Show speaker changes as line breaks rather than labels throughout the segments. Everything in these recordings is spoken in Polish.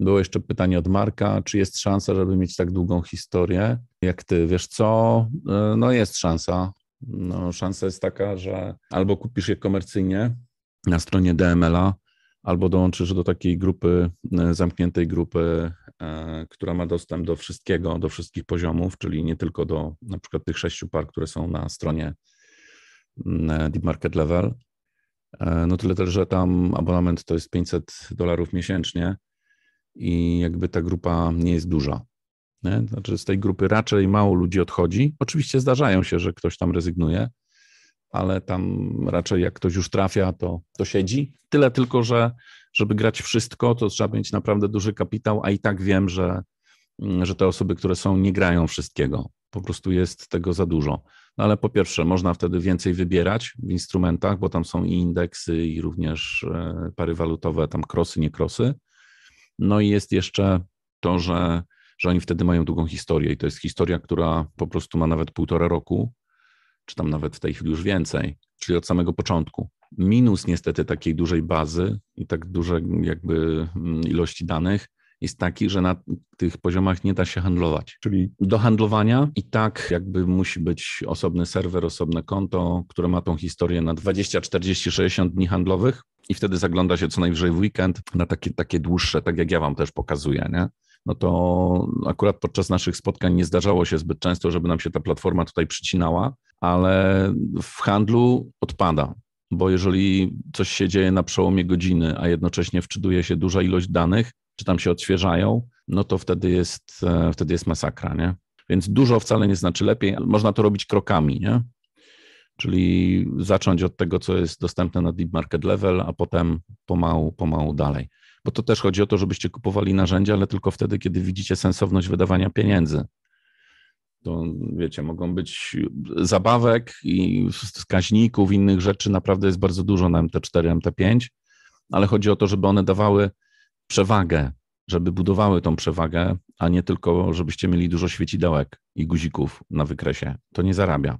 Było jeszcze pytanie od Marka, czy jest szansa, żeby mieć tak długą historię jak ty? Wiesz co, e, no jest szansa. No, szansa jest taka, że albo kupisz je komercyjnie na stronie DML-a, albo dołączysz do takiej grupy, e, zamkniętej grupy, e, która ma dostęp do wszystkiego, do wszystkich poziomów, czyli nie tylko do na przykład tych sześciu par, które są na stronie mm, Deep Market Level. No tyle też, że tam abonament to jest 500 dolarów miesięcznie, i jakby ta grupa nie jest duża. Nie? Znaczy z tej grupy raczej mało ludzi odchodzi. Oczywiście zdarzają się, że ktoś tam rezygnuje, ale tam raczej jak ktoś już trafia, to, to siedzi. Tyle tylko, że żeby grać wszystko, to trzeba mieć naprawdę duży kapitał, a i tak wiem, że, mm, że te osoby, które są, nie grają wszystkiego. Po prostu jest tego za dużo. No ale po pierwsze, można wtedy więcej wybierać w instrumentach, bo tam są i indeksy, i również e, pary walutowe, tam krosy, nie krosy. No i jest jeszcze to, że, że oni wtedy mają długą historię i to jest historia, która po prostu ma nawet półtora roku, czy tam nawet w tej chwili już więcej, czyli od samego początku. Minus niestety takiej dużej bazy i tak dużej jakby mm, ilości danych jest taki, że na tych poziomach nie da się handlować. Czyli do handlowania i tak jakby musi być osobny serwer, osobne konto, które ma tą historię na 20, 40, 60 dni handlowych i wtedy zagląda się co najwyżej w weekend na takie, takie dłuższe, tak jak ja wam też pokazuję, nie? no to akurat podczas naszych spotkań nie zdarzało się zbyt często, żeby nam się ta platforma tutaj przycinała, ale w handlu odpada. Bo jeżeli coś się dzieje na przełomie godziny, a jednocześnie wczytuje się duża ilość danych, czy tam się odświeżają, no to wtedy jest, e, wtedy jest masakra, nie? Więc dużo wcale nie znaczy lepiej, można to robić krokami, nie? Czyli zacząć od tego, co jest dostępne na deep market level, a potem pomału, pomału dalej. Bo to też chodzi o to, żebyście kupowali narzędzia, ale tylko wtedy, kiedy widzicie sensowność wydawania pieniędzy. To wiecie, mogą być zabawek i wskaźników, innych rzeczy, naprawdę jest bardzo dużo na MT4, MT5, ale chodzi o to, żeby one dawały przewagę, żeby budowały tą przewagę, a nie tylko, żebyście mieli dużo świecidełek i guzików na wykresie. To nie zarabia.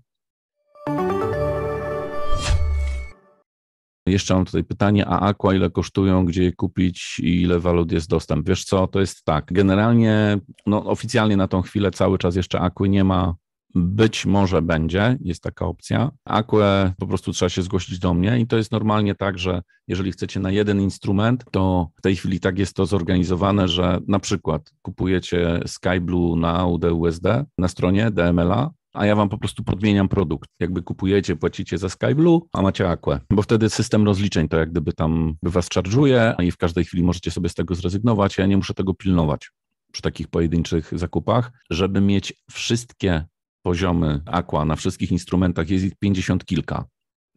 Jeszcze mam tutaj pytanie, a Aqua ile kosztują, gdzie je kupić i ile walut jest dostęp? Wiesz co, to jest tak, generalnie, no oficjalnie na tą chwilę cały czas jeszcze Aquy nie ma być może będzie, jest taka opcja. Aqua po prostu trzeba się zgłosić do mnie i to jest normalnie tak, że jeżeli chcecie na jeden instrument, to w tej chwili tak jest to zorganizowane, że na przykład kupujecie SkyBlue na UDUSD na stronie DMLA, a ja wam po prostu podmieniam produkt. Jakby kupujecie, płacicie za SkyBlue, a macie Aqua, bo wtedy system rozliczeń to jak gdyby tam was czarżuje i w każdej chwili możecie sobie z tego zrezygnować, ja nie muszę tego pilnować przy takich pojedynczych zakupach. Żeby mieć wszystkie poziomy Aqua na wszystkich instrumentach jest ich pięćdziesiąt kilka.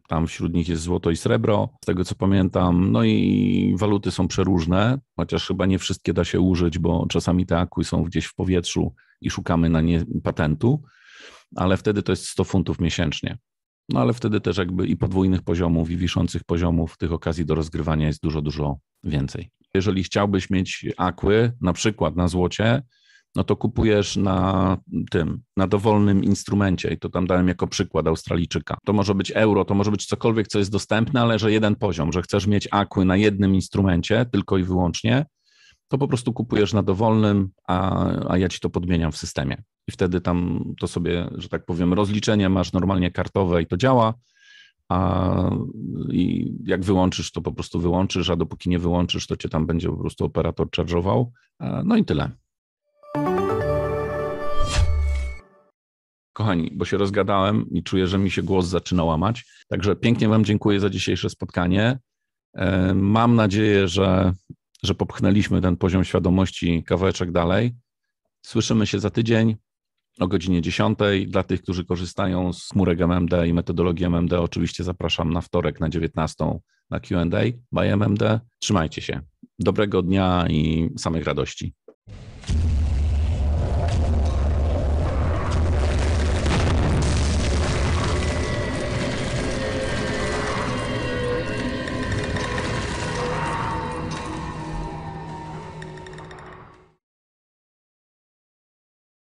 Tam wśród nich jest złoto i srebro, z tego co pamiętam. No i waluty są przeróżne, chociaż chyba nie wszystkie da się użyć, bo czasami te akły są gdzieś w powietrzu i szukamy na nie patentu, ale wtedy to jest 100 funtów miesięcznie. No ale wtedy też jakby i podwójnych poziomów, i wiszących poziomów, tych okazji do rozgrywania jest dużo, dużo więcej. Jeżeli chciałbyś mieć akły, na przykład na złocie, no to kupujesz na tym, na dowolnym instrumencie i to tam dałem jako przykład Australijczyka. To może być euro, to może być cokolwiek, co jest dostępne, ale że jeden poziom, że chcesz mieć akły na jednym instrumencie tylko i wyłącznie, to po prostu kupujesz na dowolnym, a, a ja ci to podmieniam w systemie. I wtedy tam to sobie, że tak powiem, rozliczenie masz normalnie kartowe i to działa. A i jak wyłączysz, to po prostu wyłączysz, a dopóki nie wyłączysz, to cię tam będzie po prostu operator czarżował, e, No i tyle. Kochani, bo się rozgadałem i czuję, że mi się głos zaczyna łamać. Także pięknie Wam dziękuję za dzisiejsze spotkanie. E, mam nadzieję, że, że popchnęliśmy ten poziom świadomości kawałeczek dalej. Słyszymy się za tydzień o godzinie 10. Dla tych, którzy korzystają z chmurek MMD i metodologii MMD, oczywiście zapraszam na wtorek na 19 na QA by MMD. Trzymajcie się. Dobrego dnia i samych radości.